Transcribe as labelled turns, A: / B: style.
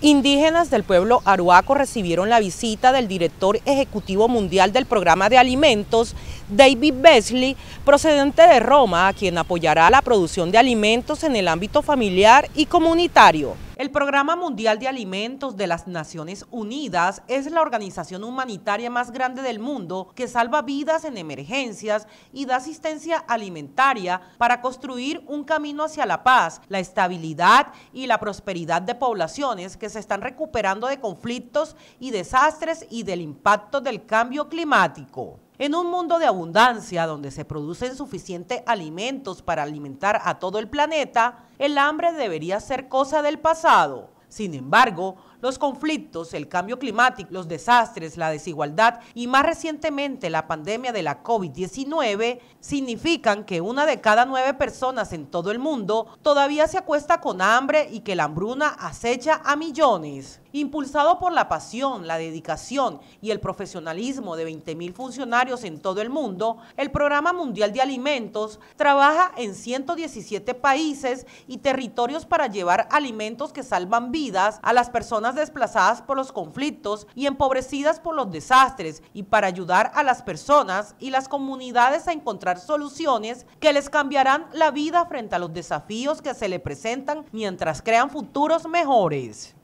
A: Indígenas del pueblo aruaco recibieron la visita del director ejecutivo mundial del programa de alimentos, David Besley, procedente de Roma, a quien apoyará la producción de alimentos en el ámbito familiar y comunitario. El Programa Mundial de Alimentos de las Naciones Unidas es la organización humanitaria más grande del mundo que salva vidas en emergencias y da asistencia alimentaria para construir un camino hacia la paz, la estabilidad y la prosperidad de poblaciones que se están recuperando de conflictos y desastres y del impacto del cambio climático. En un mundo de abundancia donde se producen suficientes alimentos para alimentar a todo el planeta, el hambre debería ser cosa del pasado. Sin embargo, los conflictos, el cambio climático, los desastres, la desigualdad y más recientemente la pandemia de la COVID-19 significan que una de cada nueve personas en todo el mundo todavía se acuesta con hambre y que la hambruna acecha a millones. Impulsado por la pasión, la dedicación y el profesionalismo de 20.000 funcionarios en todo el mundo, el Programa Mundial de Alimentos trabaja en 117 países y territorios para llevar alimentos que salvan vidas a las personas desplazadas por los conflictos y empobrecidas por los desastres y para ayudar a las personas y las comunidades a encontrar soluciones que les cambiarán la vida frente a los desafíos que se le presentan mientras crean futuros mejores.